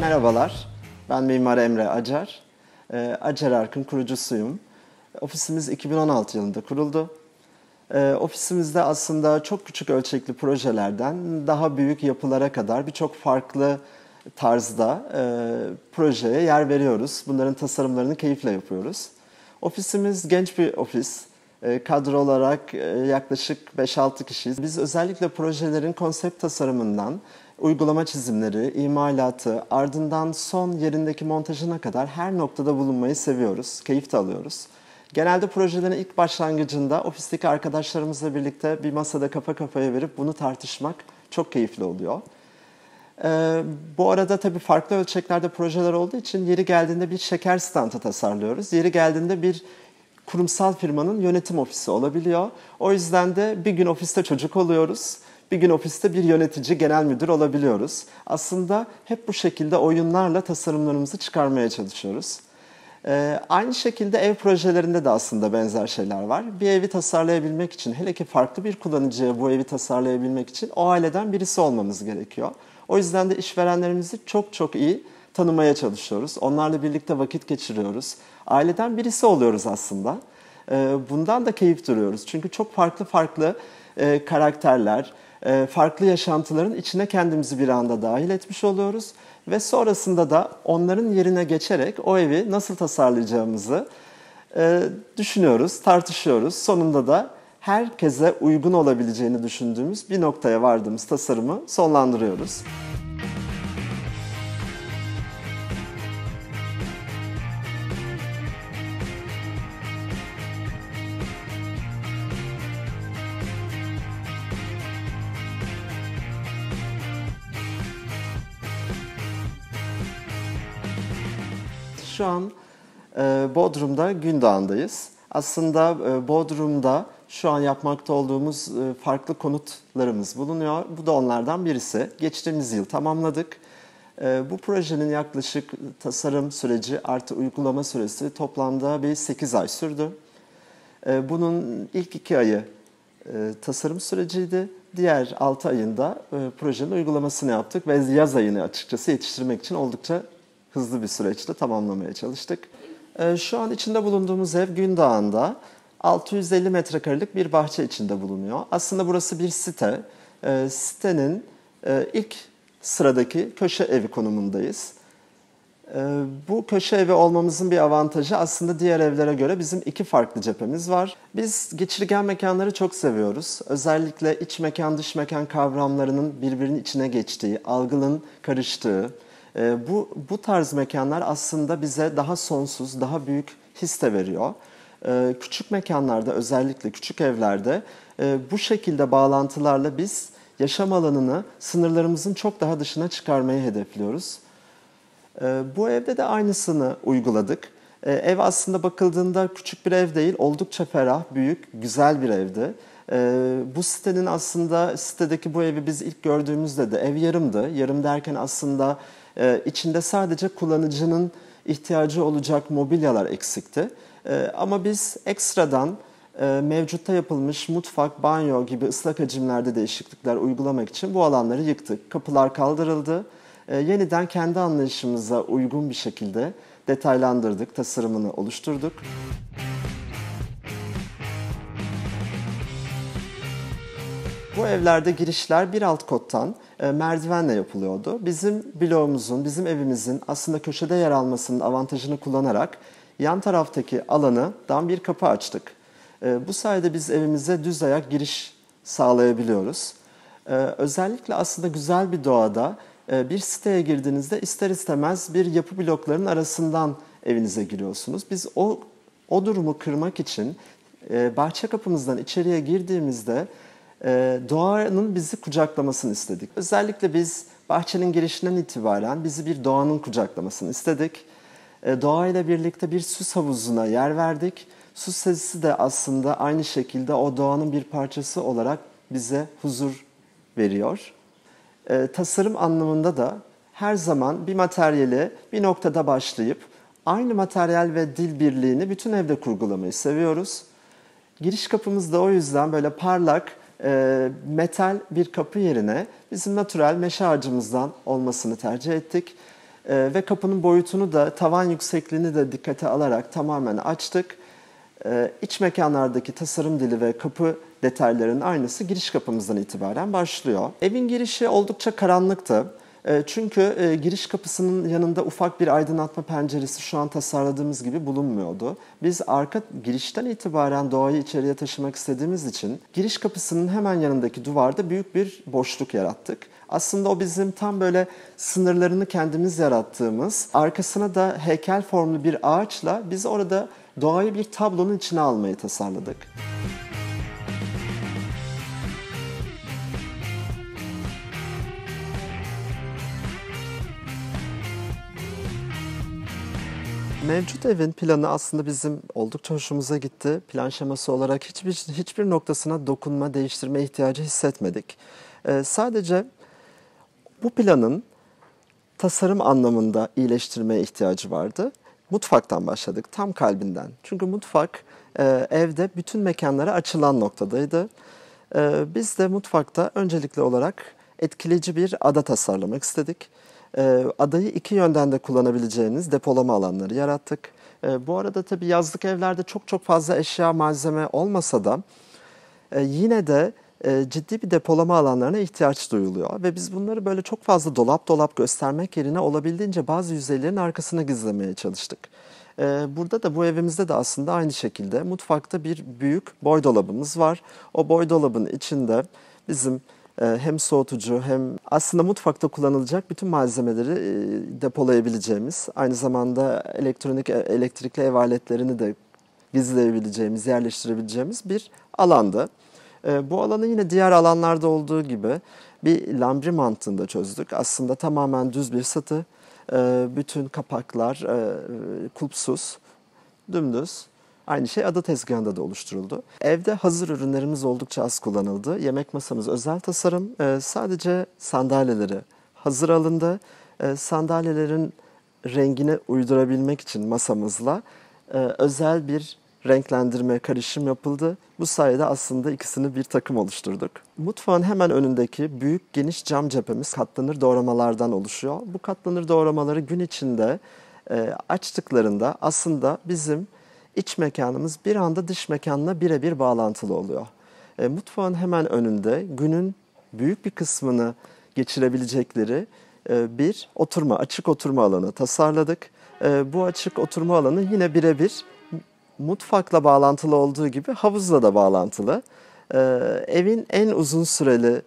Merhabalar, ben Mimar Emre Acar. Ee, Acar Ark'ın kurucusuyum. Ofisimiz 2016 yılında kuruldu. Ee, ofisimizde aslında çok küçük ölçekli projelerden daha büyük yapılara kadar birçok farklı tarzda e, projeye yer veriyoruz. Bunların tasarımlarını keyifle yapıyoruz. Ofisimiz genç bir ofis. Ee, kadro olarak e, yaklaşık 5-6 kişiyiz. Biz özellikle projelerin konsept tasarımından uygulama çizimleri, imalatı, ardından son yerindeki montajına kadar her noktada bulunmayı seviyoruz, keyif de alıyoruz. Genelde projelerin ilk başlangıcında ofisteki arkadaşlarımızla birlikte bir masada kafa kafaya verip bunu tartışmak çok keyifli oluyor. Ee, bu arada tabii farklı ölçeklerde projeler olduğu için yeri geldiğinde bir şeker standı tasarlıyoruz. Yeri geldiğinde bir kurumsal firmanın yönetim ofisi olabiliyor. O yüzden de bir gün ofiste çocuk oluyoruz. Bir gün ofiste bir yönetici, genel müdür olabiliyoruz. Aslında hep bu şekilde oyunlarla tasarımlarımızı çıkarmaya çalışıyoruz. Ee, aynı şekilde ev projelerinde de aslında benzer şeyler var. Bir evi tasarlayabilmek için, hele ki farklı bir kullanıcıya bu evi tasarlayabilmek için o aileden birisi olmamız gerekiyor. O yüzden de işverenlerimizi çok çok iyi tanımaya çalışıyoruz. Onlarla birlikte vakit geçiriyoruz. Aileden birisi oluyoruz aslında. Ee, bundan da keyif duruyoruz. Çünkü çok farklı farklı e, karakterler, e, farklı yaşantıların içine kendimizi bir anda dahil etmiş oluyoruz ve sonrasında da onların yerine geçerek o evi nasıl tasarlayacağımızı e, düşünüyoruz, tartışıyoruz. Sonunda da herkese uygun olabileceğini düşündüğümüz bir noktaya vardığımız tasarımı sonlandırıyoruz. şu an e, Bodrum'da gündoğandayız. Aslında e, Bodrum'da şu an yapmakta olduğumuz e, farklı konutlarımız bulunuyor. Bu da onlardan birisi. Geçtiğimiz yıl tamamladık. E, bu projenin yaklaşık tasarım süreci artı uygulama süresi toplamda bir 8 ay sürdü. E, bunun ilk 2 ayı e, tasarım süreciydi. Diğer 6 ayında e, projenin uygulamasını yaptık ve yaz ayını açıkçası yetiştirmek için oldukça hızlı bir süreçte tamamlamaya çalıştık. Ee, şu an içinde bulunduğumuz ev Gündağ'ında 650 metrekarelik bir bahçe içinde bulunuyor. Aslında burası bir site. Ee, sitenin e, ilk sıradaki köşe evi konumundayız. Ee, bu köşe evi olmamızın bir avantajı aslında diğer evlere göre bizim iki farklı cephemiz var. Biz geçirgen mekanları çok seviyoruz. Özellikle iç mekan dış mekan kavramlarının birbirinin içine geçtiği, algının karıştığı, ee, bu, bu tarz mekanlar aslında bize daha sonsuz, daha büyük his de veriyor. Ee, küçük mekanlarda özellikle küçük evlerde e, bu şekilde bağlantılarla biz yaşam alanını sınırlarımızın çok daha dışına çıkarmayı hedefliyoruz. Ee, bu evde de aynısını uyguladık. Ev aslında bakıldığında küçük bir ev değil, oldukça ferah, büyük, güzel bir evdi. Ee, bu sitenin aslında sitedeki bu evi biz ilk gördüğümüzde de ev yarımdı. Yarım derken aslında e, içinde sadece kullanıcının ihtiyacı olacak mobilyalar eksikti. E, ama biz ekstradan e, mevcutta yapılmış mutfak, banyo gibi ıslak hacimlerde değişiklikler uygulamak için bu alanları yıktık. Kapılar kaldırıldı. E, yeniden kendi anlayışımıza uygun bir şekilde detaylandırdık, tasarımını oluşturduk. Müzik Bu evlerde girişler bir alt kottan e, merdivenle yapılıyordu. Bizim bloğumuzun, bizim evimizin aslında köşede yer almasının avantajını kullanarak yan taraftaki alanı dan bir kapı açtık. E, bu sayede biz evimize düz ayak giriş sağlayabiliyoruz. E, özellikle aslında güzel bir doğada bir siteye girdiğinizde ister istemez bir yapı bloklarının arasından evinize giriyorsunuz. Biz o o durumu kırmak için bahçe kapımızdan içeriye girdiğimizde ee, doğanın bizi kucaklamasını istedik. Özellikle biz bahçenin girişinden itibaren bizi bir doğanın kucaklamasını istedik. Ee, doğayla birlikte bir süs havuzuna yer verdik. Süs sesi de aslında aynı şekilde o doğanın bir parçası olarak bize huzur veriyor. Ee, tasarım anlamında da her zaman bir materyali bir noktada başlayıp aynı materyal ve dil birliğini bütün evde kurgulamayı seviyoruz. Giriş kapımız da o yüzden böyle parlak, e, metal bir kapı yerine bizim natürel meşe ağacımızdan olmasını tercih ettik. E, ve kapının boyutunu da tavan yüksekliğini de dikkate alarak tamamen açtık. E, iç mekanlardaki tasarım dili ve kapı detaylarının aynısı giriş kapımızdan itibaren başlıyor. Evin girişi oldukça karanlıktı. Ee, çünkü e, giriş kapısının yanında ufak bir aydınlatma penceresi şu an tasarladığımız gibi bulunmuyordu. Biz arka girişten itibaren doğayı içeriye taşımak istediğimiz için giriş kapısının hemen yanındaki duvarda büyük bir boşluk yarattık. Aslında o bizim tam böyle sınırlarını kendimiz yarattığımız, arkasına da heykel formlu bir ağaçla biz orada doğayı bir tablonun içine almayı tasarladık. Müzik Mevcut evin planı aslında bizim oldukça hoşumuza gitti. Plan şeması olarak hiçbir hiçbir noktasına dokunma, değiştirme ihtiyacı hissetmedik. Ee, sadece bu planın tasarım anlamında iyileştirmeye ihtiyacı vardı. Mutfaktan başladık, tam kalbinden. Çünkü mutfak e, evde bütün mekanlara açılan noktadaydı. E, biz de mutfakta öncelikli olarak etkileyici bir ada tasarlamak istedik. Ee, adayı iki yönden de kullanabileceğiniz depolama alanları yarattık. Ee, bu arada tabii yazlık evlerde çok çok fazla eşya malzeme olmasa da e, yine de e, ciddi bir depolama alanlarına ihtiyaç duyuluyor. Ve biz bunları böyle çok fazla dolap dolap göstermek yerine olabildiğince bazı yüzeylerin arkasına gizlemeye çalıştık. Ee, burada da bu evimizde de aslında aynı şekilde mutfakta bir büyük boy dolabımız var. O boy dolabın içinde bizim ee, hem soğutucu hem aslında mutfakta kullanılacak bütün malzemeleri e, depolayabileceğimiz, aynı zamanda elektronik e, elektrikli ev aletlerini de gizleyebileceğimiz, yerleştirebileceğimiz bir alanda. Ee, bu alanı yine diğer alanlarda olduğu gibi bir lambri mantığında çözdük. Aslında tamamen düz bir satı, ee, bütün kapaklar e, kulpsuz, dümdüz Aynı şey ada tezgahında da oluşturuldu. Evde hazır ürünlerimiz oldukça az kullanıldı. Yemek masamız özel tasarım. E, sadece sandalyeleri hazır alındı. E, sandalyelerin rengine uydurabilmek için masamızla e, özel bir renklendirme, karışım yapıldı. Bu sayede aslında ikisini bir takım oluşturduk. Mutfağın hemen önündeki büyük geniş cam cephemiz katlanır doğramalardan oluşuyor. Bu katlanır doğramaları gün içinde e, açtıklarında aslında bizim iç mekanımız bir anda dış mekanla birebir bağlantılı oluyor. E, mutfağın hemen önünde günün büyük bir kısmını geçirebilecekleri e, bir oturma, açık oturma alanı tasarladık. E, bu açık oturma alanı yine birebir mutfakla bağlantılı olduğu gibi havuzla da bağlantılı. E, evin en uzun süreli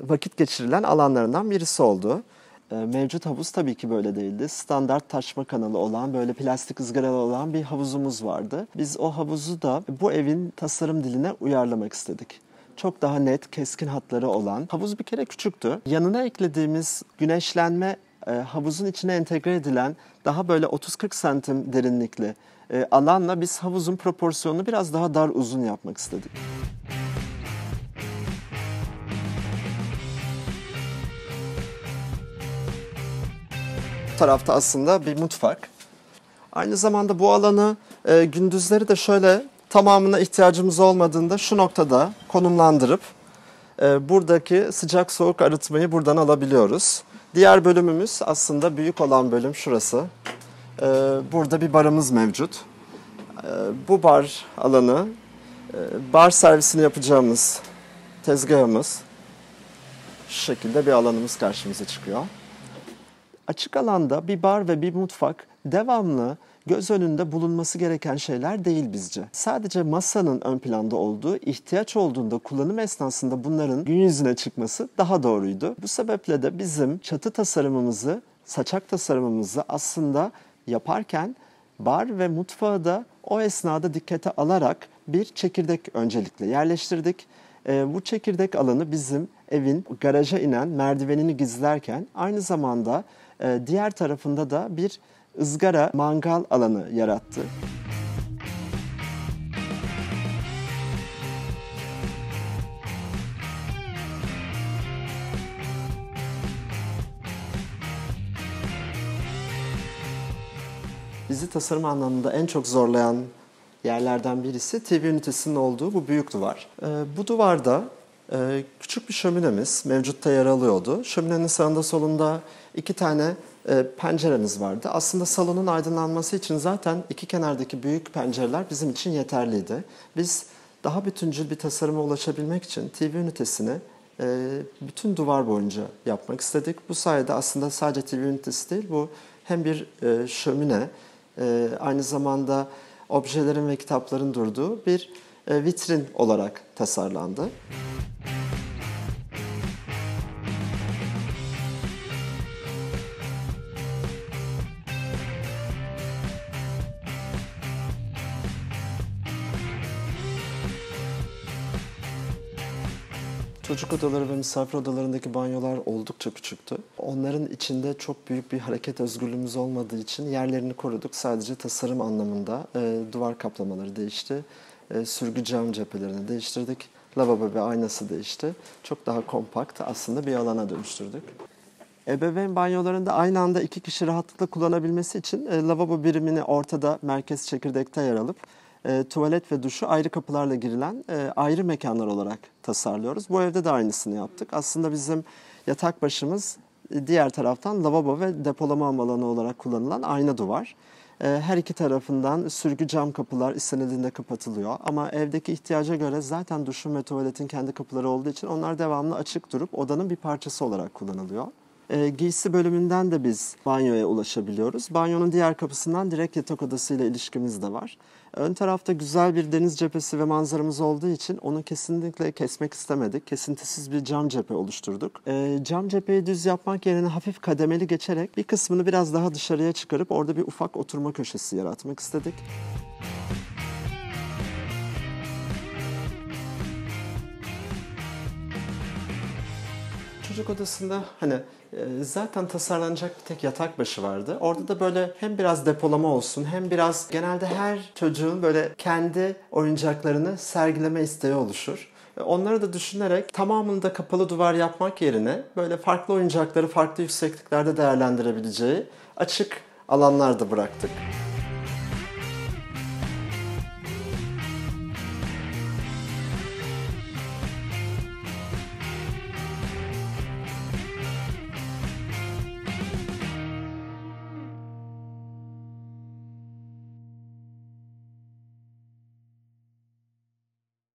vakit geçirilen alanlarından birisi oldu. E, mevcut havuz tabii ki böyle değildi. Standart taşma kanalı olan, böyle plastik ızgaralı olan bir havuzumuz vardı. Biz o havuzu da bu evin tasarım diline uyarlamak istedik çok daha net, keskin hatları olan. Havuz bir kere küçüktü. Yanına eklediğimiz güneşlenme e, havuzun içine entegre edilen daha böyle 30-40 santim derinlikli e, alanla biz havuzun proporsiyonunu biraz daha dar uzun yapmak istedik. tarafta aslında bir mutfak. Aynı zamanda bu alanı e, gündüzleri de şöyle tamamına ihtiyacımız olmadığında şu noktada konumlandırıp e, buradaki sıcak soğuk arıtmayı buradan alabiliyoruz. Diğer bölümümüz aslında büyük olan bölüm şurası. E, burada bir barımız mevcut. E, bu bar alanı e, bar servisini yapacağımız tezgahımız şu şekilde bir alanımız karşımıza çıkıyor açık alanda bir bar ve bir mutfak devamlı göz önünde bulunması gereken şeyler değil bizce. Sadece masanın ön planda olduğu, ihtiyaç olduğunda kullanım esnasında bunların gün yüzüne çıkması daha doğruydu. Bu sebeple de bizim çatı tasarımımızı, saçak tasarımımızı aslında yaparken bar ve mutfağı da o esnada dikkate alarak bir çekirdek öncelikle yerleştirdik. E, bu çekirdek alanı bizim evin garaja inen merdivenini gizlerken aynı zamanda ee, diğer tarafında da bir ızgara mangal alanı yarattı. Bizi tasarım anlamında en çok zorlayan yerlerden birisi TV ünitesinin olduğu bu büyük duvar. Ee, bu duvarda e, küçük bir şöminemiz mevcutta yer alıyordu. Şöminenin sağında solunda iki tane e, penceremiz vardı. Aslında salonun aydınlanması için zaten iki kenardaki büyük pencereler bizim için yeterliydi. Biz daha bütüncül bir tasarıma ulaşabilmek için TV ünitesini e, bütün duvar boyunca yapmak istedik. Bu sayede aslında sadece TV ünitesi değil bu hem bir e, şömine e, aynı zamanda objelerin ve kitapların durduğu bir e, vitrin olarak tasarlandı. Müzik Çocuk odaları ve misafir odalarındaki banyolar oldukça küçüktü. Onların içinde çok büyük bir hareket özgürlüğümüz olmadığı için yerlerini koruduk. Sadece tasarım anlamında e, duvar kaplamaları değişti. E, sürgü cam cephelerini değiştirdik. Lavabo ve aynası değişti. Çok daha kompakt aslında bir alana dönüştürdük. Ebeveyn banyolarında aynı anda iki kişi rahatlıkla kullanabilmesi için e, lavabo birimini ortada merkez çekirdekte yer alıp e, tuvalet ve duşu ayrı kapılarla girilen e, ayrı mekanlar olarak tasarlıyoruz. Bu evde de aynısını yaptık. Aslında bizim yatak başımız e, diğer taraftan lavabo ve depolama alanı olarak kullanılan ayna duvar. E, her iki tarafından sürgü cam kapılar istenildiğinde kapatılıyor. Ama evdeki ihtiyaca göre zaten duşun ve tuvaletin kendi kapıları olduğu için onlar devamlı açık durup odanın bir parçası olarak kullanılıyor. E, giysi bölümünden de biz banyoya ulaşabiliyoruz. Banyonun diğer kapısından direkt yatak odasıyla ilişkimiz de var. Ön tarafta güzel bir deniz cephesi ve manzaramız olduğu için onu kesinlikle kesmek istemedik. Kesintisiz bir cam cephe oluşturduk. E, cam cepheyi düz yapmak yerine hafif kademeli geçerek bir kısmını biraz daha dışarıya çıkarıp orada bir ufak oturma köşesi yaratmak istedik. çocuk odasında hani e, zaten tasarlanacak bir tek yatak başı vardı. Orada da böyle hem biraz depolama olsun hem biraz genelde her çocuğun böyle kendi oyuncaklarını sergileme isteği oluşur. E, onları da düşünerek tamamını da kapalı duvar yapmak yerine böyle farklı oyuncakları farklı yüksekliklerde değerlendirebileceği açık alanlarda bıraktık.